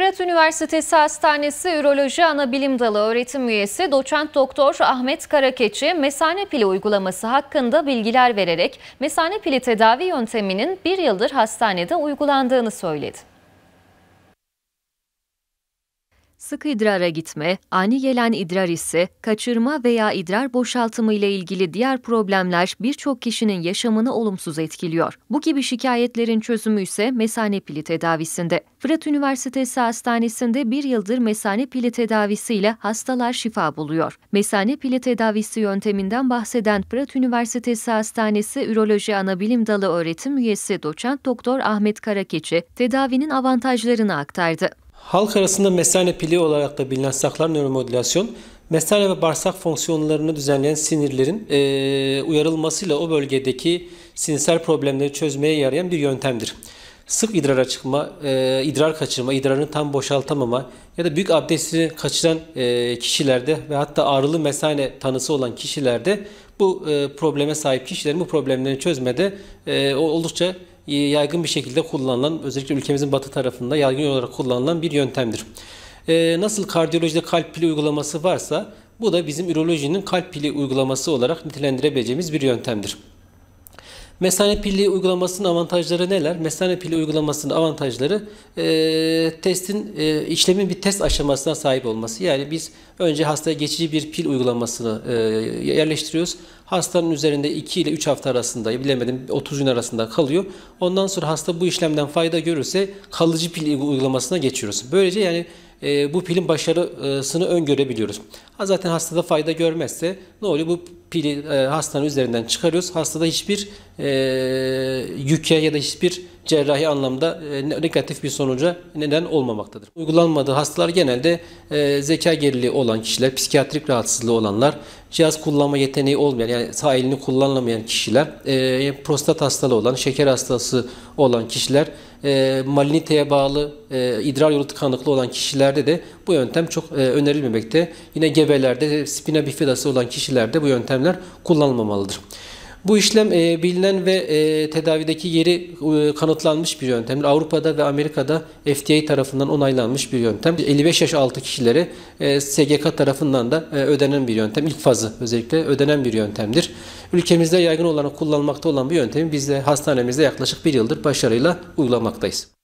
Fırat Üniversitesi Hastanesi Üroloji Anabilim Dalı öğretim üyesi doçent doktor Ahmet Karakeçi mesane pili uygulaması hakkında bilgiler vererek mesane pili tedavi yönteminin bir yıldır hastanede uygulandığını söyledi. Sık idrara gitme, ani gelen idrar hissi, kaçırma veya idrar boşaltımı ile ilgili diğer problemler birçok kişinin yaşamını olumsuz etkiliyor. Bu gibi şikayetlerin çözümü ise mesane pili tedavisinde. Fırat Üniversitesi Hastanesi'nde bir yıldır mesane pili tedavisi ile hastalar şifa buluyor. Mesane pili tedavisi yönteminden bahseden Fırat Üniversitesi Hastanesi Üroloji Anabilim Dalı öğretim üyesi doçent doktor Ahmet Karakeçi tedavinin avantajlarını aktardı. Halk arasında mesane pili olarak da bilinen saklar nöromodülasyon, mesane ve bağırsak fonksiyonlarını düzenleyen sinirlerin e, uyarılmasıyla o bölgedeki sinirsel problemleri çözmeye yarayan bir yöntemdir. Sık idrara çıkma, e, idrar kaçırma, idrarını tam boşaltamama ya da büyük abdestini kaçıran e, kişilerde ve hatta ağrılı mesane tanısı olan kişilerde bu e, probleme sahip kişilerin bu problemlerini çözmede e, oldukça e, yaygın bir şekilde kullanılan, özellikle ülkemizin batı tarafında yaygın olarak kullanılan bir yöntemdir. E, nasıl kardiyolojide kalp pili uygulaması varsa bu da bizim ürolojinin kalp pili uygulaması olarak nitelendirebileceğimiz bir yöntemdir. Mesane pili uygulamasının avantajları neler? Mesane pili uygulamasının avantajları e, testin e, işlemin bir test aşamasına sahip olması. Yani biz önce hastaya geçici bir pil uygulamasını e, yerleştiriyoruz. Hastanın üzerinde 2 ile 3 hafta arasında bilemedim 30 gün arasında kalıyor. Ondan sonra hasta bu işlemden fayda görürse kalıcı pil uygulamasına geçiyoruz. Böylece yani e, bu pilin başarısını öngörebiliyoruz. Ha, zaten hastada fayda görmezse ne oluyor? Bu pili e, hastanın üzerinden çıkarıyoruz. Hastada hiçbir e, yüke ya da hiçbir cerrahi anlamda e, negatif bir sonuca neden olmamaktadır. Uygulanmadığı hastalar genelde e, zeka geriliği olan kişiler, psikiyatrik rahatsızlığı olanlar, cihaz kullanma yeteneği olmayan yani sağ elini kullanamayan kişiler, e, prostat hastalığı olan, şeker hastası olan kişiler, maligniteye bağlı idrar yolu tıkanıklığı olan kişilerde de bu yöntem çok önerilmemekte. Yine gebelerde, spina bifidası olan kişilerde bu yöntemler kullanılmamalıdır. Bu işlem e, bilinen ve e, tedavideki yeri e, kanıtlanmış bir yöntem. Avrupa'da ve Amerika'da FDA tarafından onaylanmış bir yöntem. 55 yaş altı kişilere e, SGK tarafından da e, ödenen bir yöntem. İlk fazı özellikle ödenen bir yöntemdir. Ülkemizde yaygın olarak kullanılmakta olan bu yöntemi biz de hastanemizde yaklaşık bir yıldır başarıyla uygulamaktayız.